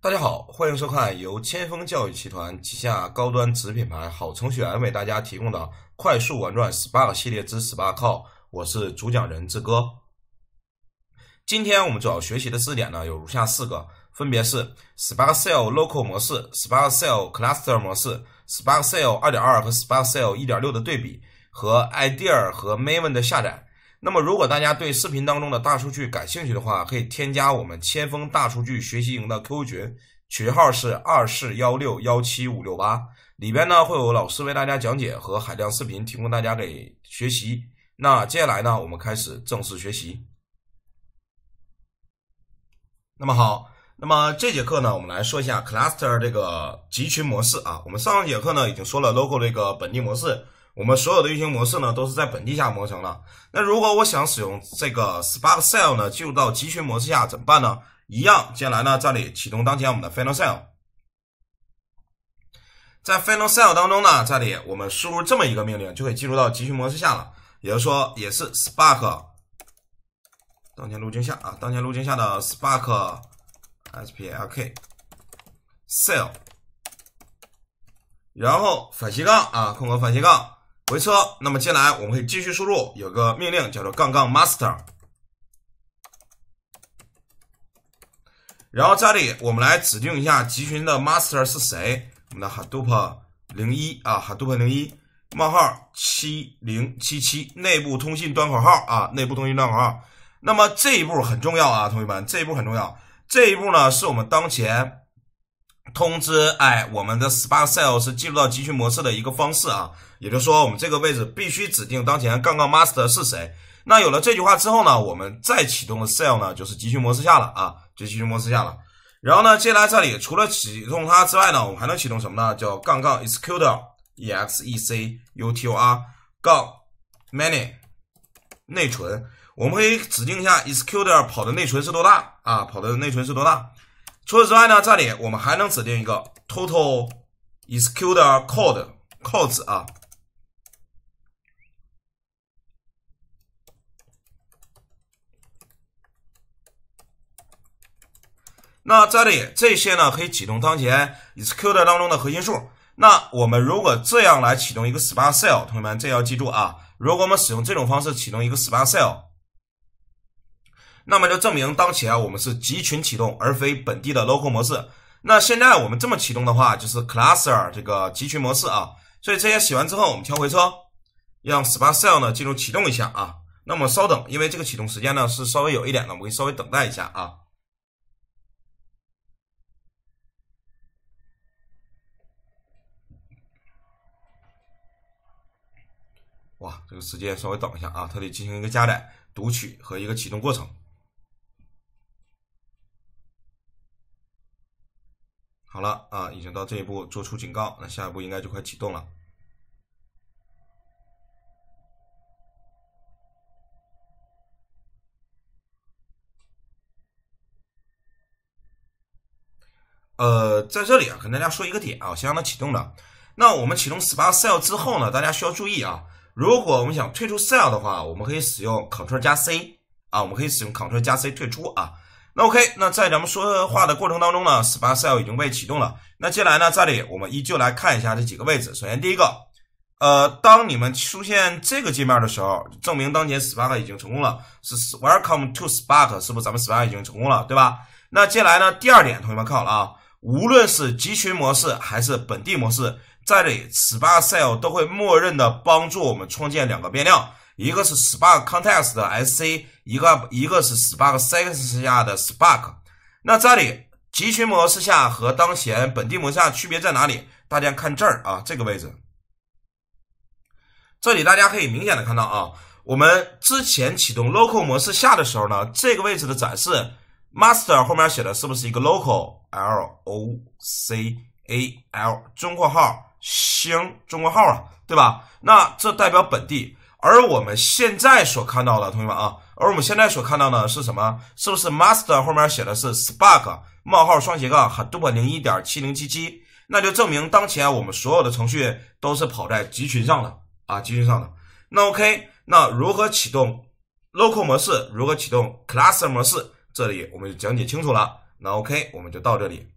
大家好，欢迎收看由千锋教育集团旗下高端子品牌好程序员为大家提供的快速玩转 Spark 系列之 Spark Call》，我是主讲人志哥。今天我们主要学习的知识点呢，有如下四个，分别是 Spark Cell Local 模式、Spark Cell Cluster 模式、Spark Cell 二点二和 Spark Cell 一点六的对比，和 IDEA 和 Maven 的下载。那么，如果大家对视频当中的大数据感兴趣的话，可以添加我们千峰大数据学习营的 QQ 群，群号是二四幺六幺七五六八，里边呢会有老师为大家讲解和海量视频提供大家给学习。那接下来呢，我们开始正式学习。那么好，那么这节课呢，我们来说一下 cluster 这个集群模式啊。我们上节课呢已经说了 local 这个本地模式。我们所有的运行模式呢，都是在本地下模型的。那如果我想使用这个 Spark Cell 呢，进入到集群模式下怎么办呢？一样，接下来呢，这里启动当前我们的 Final Cell，在 Final Cell 当中呢，这里我们输入这么一个命令，就可以进入到集群模式下了。也就是说，也是 Spark 当前路径下啊，当前路径下的 Spark Spark Cell，然后反斜杠啊，空格反斜杠。回车，那么接下来我们可以继续输入，有个命令叫做“杠杠 master”，然后这里我们来指定一下集群的 master 是谁，我们的 hadoop 零一啊，hadoop 零一冒号七零七七内部通信端口号啊，内部通信端口号。那么这一步很重要啊，同学们，这一步很重要，这一步呢是我们当前。通知，哎，我们的 spa cell 是进入到集群模式的一个方式啊，也就是说，我们这个位置必须指定当前杠杠 master 是谁。那有了这句话之后呢，我们再启动的 cell 呢，就是集群模式下了啊，就集群模式下了。然后呢，接下来这里除了启动它之外呢，我们还能启动什么呢？叫杠杠 e x e c u t e r e x e c u t o r 杠 many 内存，我们可以指定一下 e x e c u t e r 跑的内存是多大啊，跑的内存是多大。除此之外呢，这里我们还能指定一个 total executor code codes 啊。那这里这些呢可以启动当前 executor 当中的核心数。那我们如果这样来启动一个 spark cell，同学们这要记住啊。如果我们使用这种方式启动一个 spark cell。那么就证明当前我们是集群启动，而非本地的 l o c a l 模式。那现在我们这么启动的话，就是 cluster 这个集群模式啊。所以这些写完之后，我们敲回车，让 s p a k c e l 呢进入启动一下啊。那么稍等，因为这个启动时间呢是稍微有一点的，我们稍微等待一下啊。哇，这个时间稍微等一下啊，它得进行一个加载、读取和一个启动过程。好了啊，已经到这一步，做出警告，那下一步应该就快启动了。呃，在这里啊，跟大家说一个点啊，先让它启动了。那我们启动 spa cell 之后呢，大家需要注意啊，如果我们想退出 cell 的话，我们可以使用 Ctrl 加 C 啊，我们可以使用 Ctrl 加 C 退出啊。OK，那在咱们说话的过程当中呢，Spark s e l l 已经被启动了。那接下来呢，这里我们依旧来看一下这几个位置。首先第一个，呃，当你们出现这个界面的时候，证明当前 Spark 已经成功了。是 Welcome to Spark，是不是咱们 Spark 已经成功了，对吧？那接下来呢，第二点，同学们看好了啊，无论是集群模式还是本地模式，在这里 Spark s l l 都会默认的帮助我们创建两个变量。一个是 Spark Context 的 SC，一个一个是 Spark s o t e x 下的 Spark。那这里集群模式下和当前本地模式下区别在哪里？大家看这儿啊，这个位置，这里大家可以明显的看到啊，我们之前启动 Local 模式下的时候呢，这个位置的展示 Master 后面写的是不是一个 Local L O C A L 中括号星中括号啊，对吧？那这代表本地。而我们现在所看到的，同学们啊，而我们现在所看到的是什么？是不是 master 后面写的是 spark 冒号双斜杠 hadoop 零一点七零七七？那就证明当前我们所有的程序都是跑在集群上的啊，集群上的。那 OK，那如何启动 local 模式？如何启动 cluster 模式？这里我们就讲解清楚了。那 OK，我们就到这里。